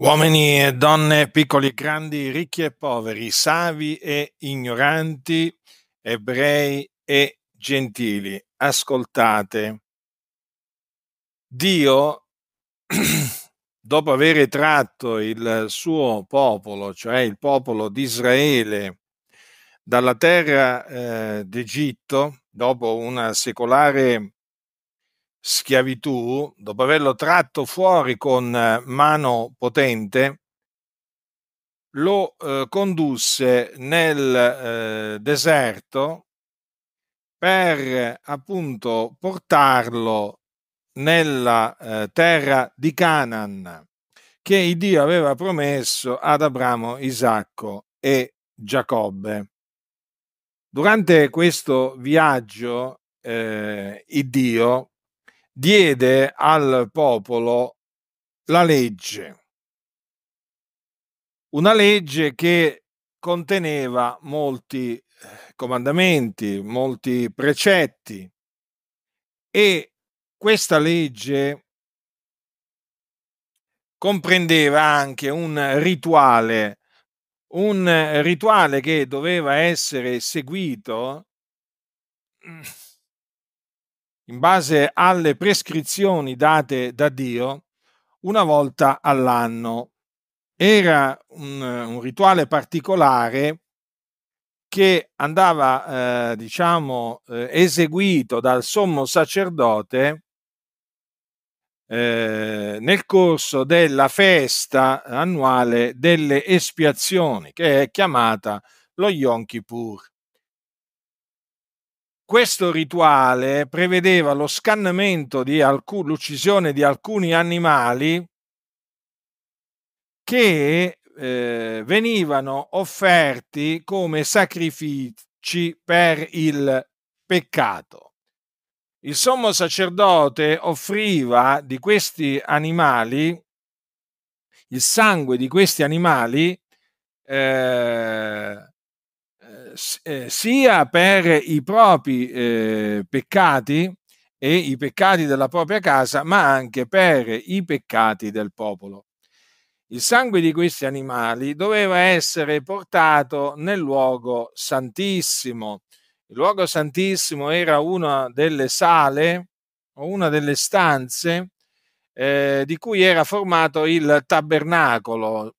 Uomini e donne, piccoli e grandi, ricchi e poveri, savi e ignoranti, ebrei e gentili, ascoltate. Dio, dopo aver tratto il suo popolo, cioè il popolo di Israele, dalla terra eh, d'Egitto, dopo una secolare schiavitù, dopo averlo tratto fuori con eh, mano potente, lo eh, condusse nel eh, deserto per appunto portarlo nella eh, terra di Canaan che il Dio aveva promesso ad Abramo, Isacco e Giacobbe. Durante questo viaggio, eh, il Dio diede al popolo la legge, una legge che conteneva molti eh, comandamenti, molti precetti e questa legge comprendeva anche un rituale, un rituale che doveva essere seguito mm, in base alle prescrizioni date da Dio, una volta all'anno. Era un, un rituale particolare che andava, eh, diciamo, eh, eseguito dal sommo sacerdote eh, nel corso della festa annuale delle espiazioni, che è chiamata lo Yom Kippur questo rituale prevedeva lo scannamento di alcun, l'uccisione di alcuni animali che eh, venivano offerti come sacrifici per il peccato. Il sommo sacerdote offriva di questi animali il sangue di questi animali eh, eh, sia per i propri eh, peccati e i peccati della propria casa, ma anche per i peccati del popolo. Il sangue di questi animali doveva essere portato nel luogo santissimo. Il luogo santissimo era una delle sale o una delle stanze eh, di cui era formato il tabernacolo,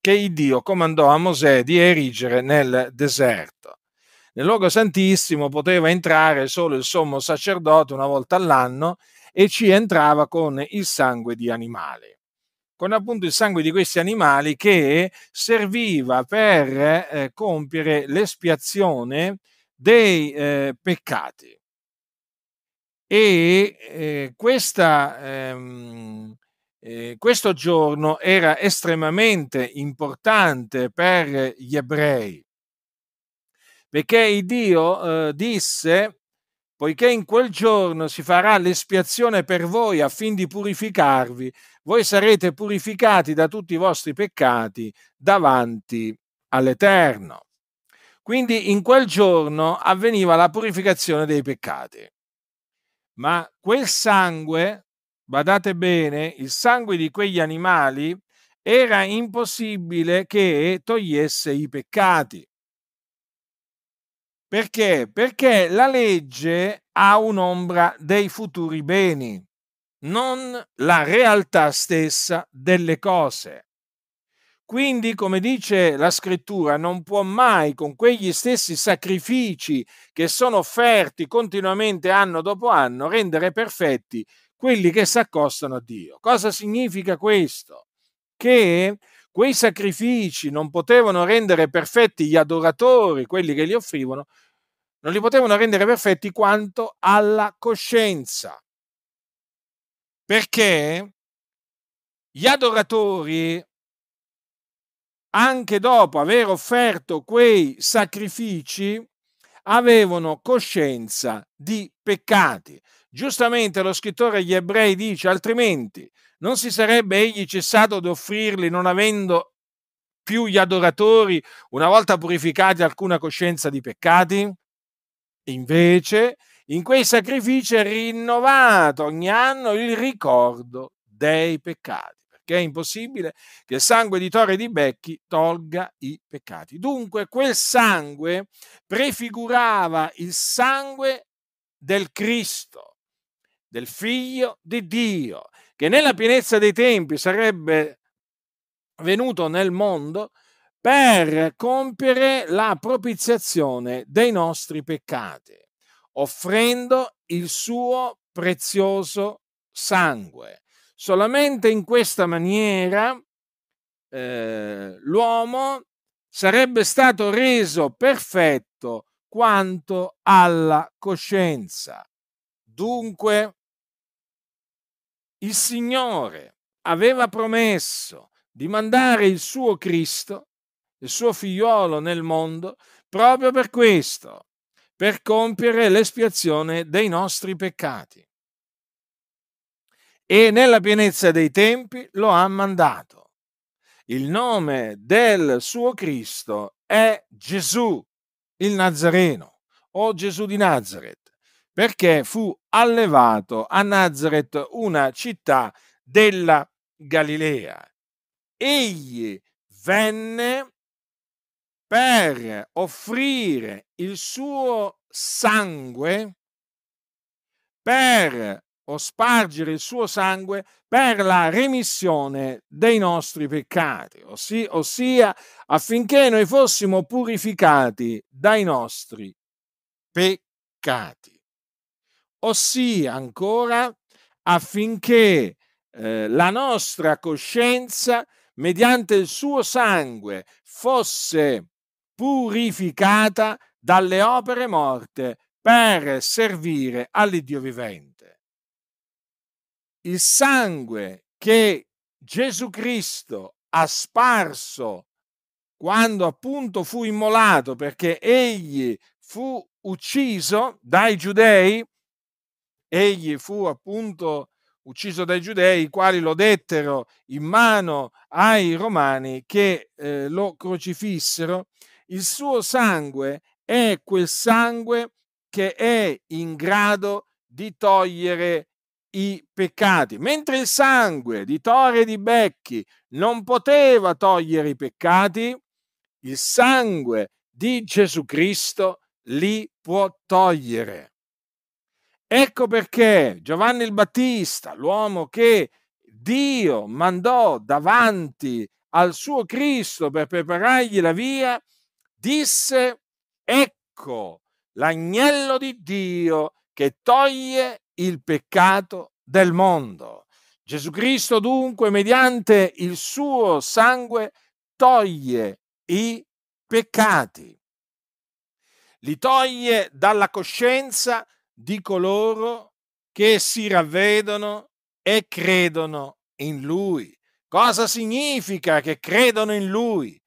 che il Dio comandò a Mosè di erigere nel deserto. Nel luogo santissimo poteva entrare solo il sommo sacerdote una volta all'anno e ci entrava con il sangue di animali con appunto il sangue di questi animali che serviva per eh, compiere l'espiazione dei eh, peccati. E eh, questa, ehm, eh, questo giorno era estremamente importante per gli ebrei, perché Dio eh, disse, poiché in quel giorno si farà l'espiazione per voi affin di purificarvi, voi sarete purificati da tutti i vostri peccati davanti all'Eterno. Quindi in quel giorno avveniva la purificazione dei peccati. Ma quel sangue badate bene, il sangue di quegli animali era impossibile che togliesse i peccati. Perché? Perché la legge ha un'ombra dei futuri beni, non la realtà stessa delle cose. Quindi, come dice la scrittura, non può mai con quegli stessi sacrifici che sono offerti continuamente anno dopo anno rendere perfetti quelli che si accostano a Dio. Cosa significa questo? Che quei sacrifici non potevano rendere perfetti gli adoratori, quelli che li offrivano, non li potevano rendere perfetti quanto alla coscienza. Perché gli adoratori, anche dopo aver offerto quei sacrifici, avevano coscienza di peccati. Giustamente lo scrittore agli ebrei dice, altrimenti non si sarebbe egli cessato di offrirli non avendo più gli adoratori, una volta purificati, alcuna coscienza di peccati? Invece, in quei sacrifici è rinnovato ogni anno il ricordo dei peccati perché è impossibile che il sangue di Tore di Becchi tolga i peccati. Dunque quel sangue prefigurava il sangue del Cristo del figlio di Dio, che nella pienezza dei tempi sarebbe venuto nel mondo per compiere la propiziazione dei nostri peccati, offrendo il suo prezioso sangue. Solamente in questa maniera eh, l'uomo sarebbe stato reso perfetto quanto alla coscienza. Dunque, il Signore aveva promesso di mandare il suo Cristo, il suo figliolo nel mondo, proprio per questo, per compiere l'espiazione dei nostri peccati. E nella pienezza dei tempi lo ha mandato. Il nome del suo Cristo è Gesù il Nazareno o Gesù di Nazareth perché fu allevato a Nazareth, una città della Galilea. Egli venne per offrire il suo sangue, per o spargere il suo sangue per la remissione dei nostri peccati, ossia, ossia affinché noi fossimo purificati dai nostri peccati ossia ancora affinché eh, la nostra coscienza, mediante il suo sangue, fosse purificata dalle opere morte per servire all'Iddio vivente. Il sangue che Gesù Cristo ha sparso quando appunto fu immolato perché egli fu ucciso dai giudei, egli fu appunto ucciso dai giudei, i quali lo dettero in mano ai romani che eh, lo crocifissero, il suo sangue è quel sangue che è in grado di togliere i peccati, mentre il sangue di Tore e di Becchi non poteva togliere i peccati, il sangue di Gesù Cristo li può togliere. Ecco perché Giovanni il Battista, l'uomo che Dio mandò davanti al suo Cristo per preparargli la via, disse, ecco l'agnello di Dio che toglie il peccato del mondo. Gesù Cristo dunque, mediante il suo sangue, toglie i peccati, li toglie dalla coscienza di coloro che si ravvedono e credono in lui. Cosa significa che credono in lui?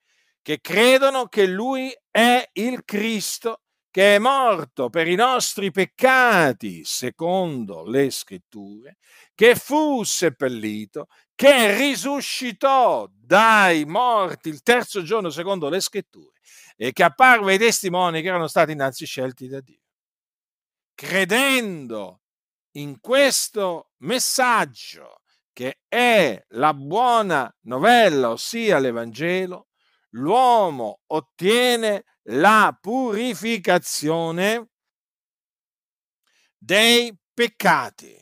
Che credono che lui è il Cristo che è morto per i nostri peccati, secondo le scritture, che fu seppellito, che risuscitò dai morti il terzo giorno, secondo le scritture, e che apparve ai testimoni che erano stati innanzi scelti da Dio credendo in questo messaggio che è la buona novella, ossia l'Evangelo, l'uomo ottiene la purificazione dei peccati,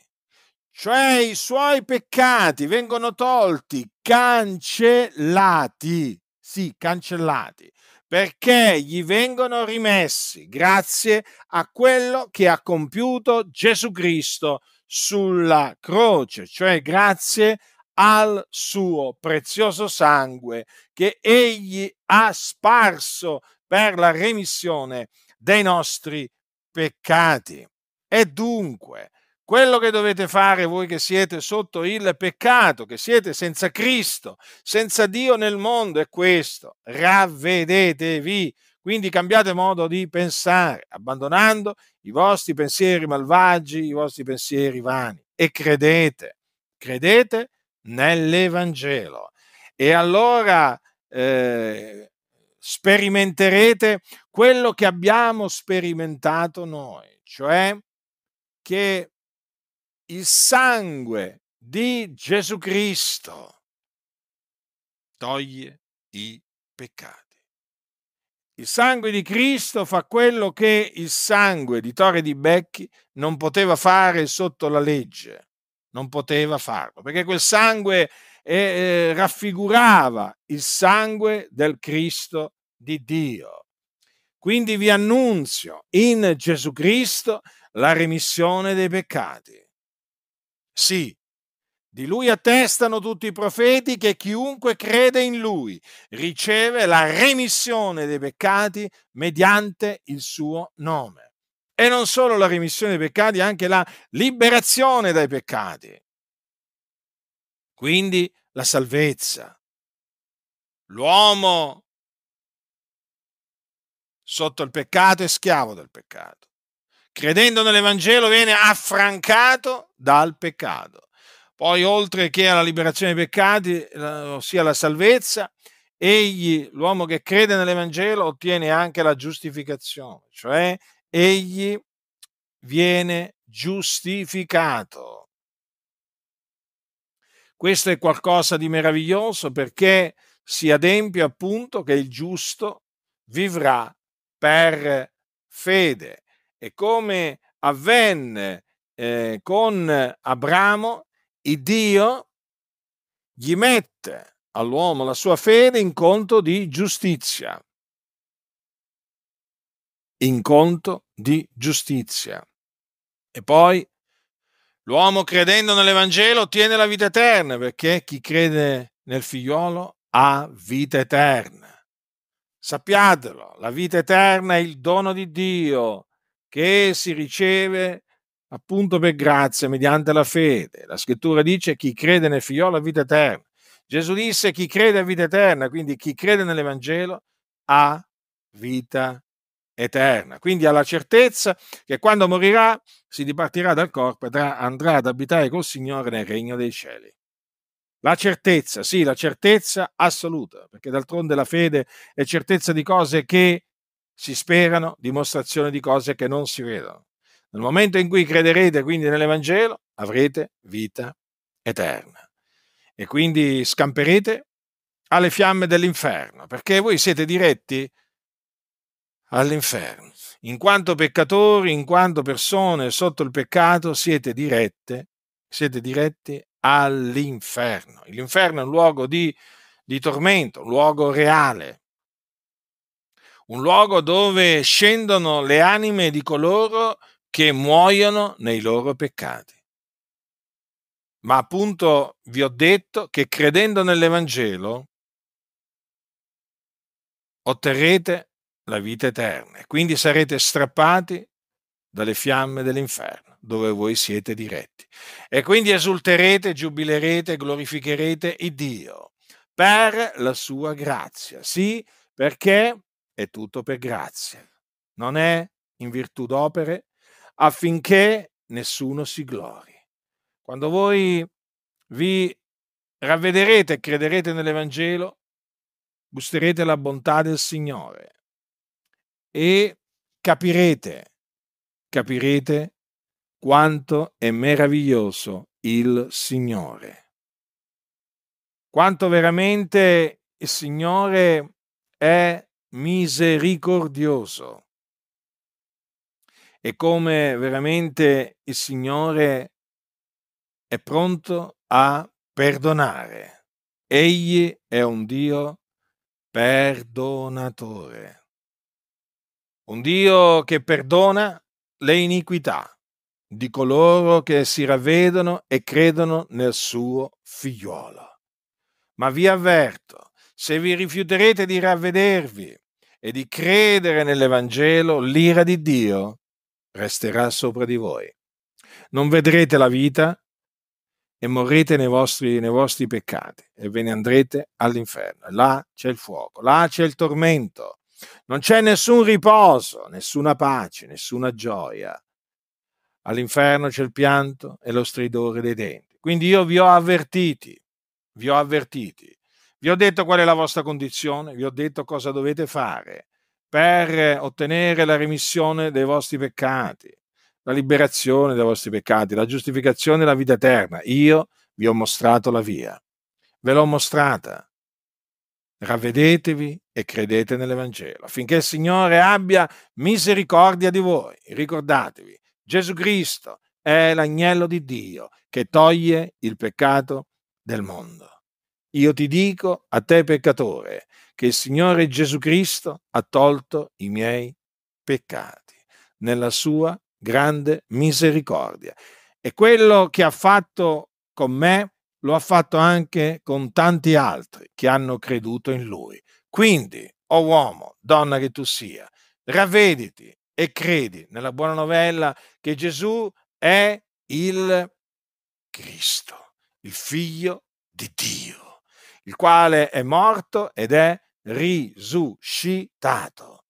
cioè i suoi peccati vengono tolti, cancellati, sì, cancellati perché gli vengono rimessi grazie a quello che ha compiuto Gesù Cristo sulla croce, cioè grazie al suo prezioso sangue che egli ha sparso per la remissione dei nostri peccati. E dunque, quello che dovete fare voi che siete sotto il peccato, che siete senza Cristo, senza Dio nel mondo, è questo. Ravvedetevi, quindi cambiate modo di pensare, abbandonando i vostri pensieri malvagi, i vostri pensieri vani e credete, credete nell'Evangelo. E allora eh, sperimenterete quello che abbiamo sperimentato noi, cioè che il sangue di Gesù Cristo toglie i peccati. Il sangue di Cristo fa quello che il sangue di Tore di Becchi non poteva fare sotto la legge, non poteva farlo, perché quel sangue eh, eh raffigurava il sangue del Cristo di Dio. Quindi vi annunzio in Gesù Cristo la remissione dei peccati. Sì, di lui attestano tutti i profeti che chiunque crede in lui riceve la remissione dei peccati mediante il suo nome. E non solo la remissione dei peccati, anche la liberazione dai peccati. Quindi la salvezza. L'uomo sotto il peccato è schiavo del peccato. Credendo nell'Evangelo viene affrancato dal peccato. Poi oltre che alla liberazione dei peccati, ossia la salvezza, egli, l'uomo che crede nell'Evangelo, ottiene anche la giustificazione, cioè egli viene giustificato. Questo è qualcosa di meraviglioso perché si adempie appunto che il giusto vivrà per fede. E come avvenne eh, con Abramo, il Dio gli mette all'uomo la sua fede in conto di giustizia. In conto di giustizia. E poi l'uomo credendo nell'Evangelo ottiene la vita eterna, perché chi crede nel figliolo ha vita eterna. Sappiatelo, la vita eterna è il dono di Dio che si riceve appunto per grazia, mediante la fede. La scrittura dice chi crede nel figlio ha vita eterna. Gesù disse chi crede ha vita eterna, quindi chi crede nell'Evangelo ha vita eterna. Quindi ha la certezza che quando morirà si dipartirà dal corpo e andrà ad abitare col Signore nel regno dei cieli. La certezza, sì, la certezza assoluta, perché d'altronde la fede è certezza di cose che si sperano, dimostrazione di cose che non si vedono. Nel momento in cui crederete quindi nell'Evangelo, avrete vita eterna. E quindi scamperete alle fiamme dell'inferno, perché voi siete diretti all'inferno. In quanto peccatori, in quanto persone sotto il peccato, siete dirette, siete diretti all'inferno. L'inferno è un luogo di, di tormento, un luogo reale, un luogo dove scendono le anime di coloro che che muoiono nei loro peccati. Ma appunto vi ho detto che credendo nell'Evangelo otterrete la vita eterna e quindi sarete strappati dalle fiamme dell'inferno dove voi siete diretti. E quindi esulterete, giubilerete, glorificherete il Dio per la sua grazia. Sì, perché è tutto per grazia. Non è in virtù d'opere, affinché nessuno si glori. Quando voi vi ravvederete e crederete nell'Evangelo, gusterete la bontà del Signore e capirete, capirete quanto è meraviglioso il Signore. Quanto veramente il Signore è misericordioso e come veramente il Signore è pronto a perdonare. Egli è un Dio perdonatore, un Dio che perdona le iniquità di coloro che si ravvedono e credono nel suo figliuolo. Ma vi avverto, se vi rifiuterete di ravvedervi e di credere nell'Evangelo, l'ira di Dio resterà sopra di voi. Non vedrete la vita e morrete nei vostri, nei vostri peccati e ve ne andrete all'inferno. Là c'è il fuoco, là c'è il tormento. Non c'è nessun riposo, nessuna pace, nessuna gioia. All'inferno c'è il pianto e lo stridore dei denti. Quindi io vi ho avvertiti, vi ho avvertiti, vi ho detto qual è la vostra condizione, vi ho detto cosa dovete fare per ottenere la remissione dei vostri peccati, la liberazione dei vostri peccati, la giustificazione e la vita eterna. Io vi ho mostrato la via, ve l'ho mostrata. Ravvedetevi e credete nell'Evangelo, affinché il Signore abbia misericordia di voi. Ricordatevi, Gesù Cristo è l'agnello di Dio che toglie il peccato del mondo. Io ti dico a te peccatore che il Signore Gesù Cristo ha tolto i miei peccati nella sua grande misericordia. E quello che ha fatto con me lo ha fatto anche con tanti altri che hanno creduto in lui. Quindi, o oh uomo, donna che tu sia, ravvediti e credi nella buona novella che Gesù è il Cristo, il figlio di Dio il quale è morto ed è risuscitato.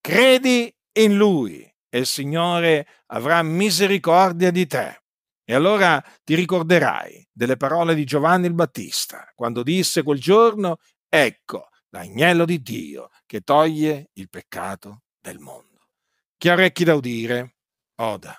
Credi in lui e il Signore avrà misericordia di te. E allora ti ricorderai delle parole di Giovanni il Battista, quando disse quel giorno, ecco l'agnello di Dio che toglie il peccato del mondo. Chi ha orecchi da udire, oda.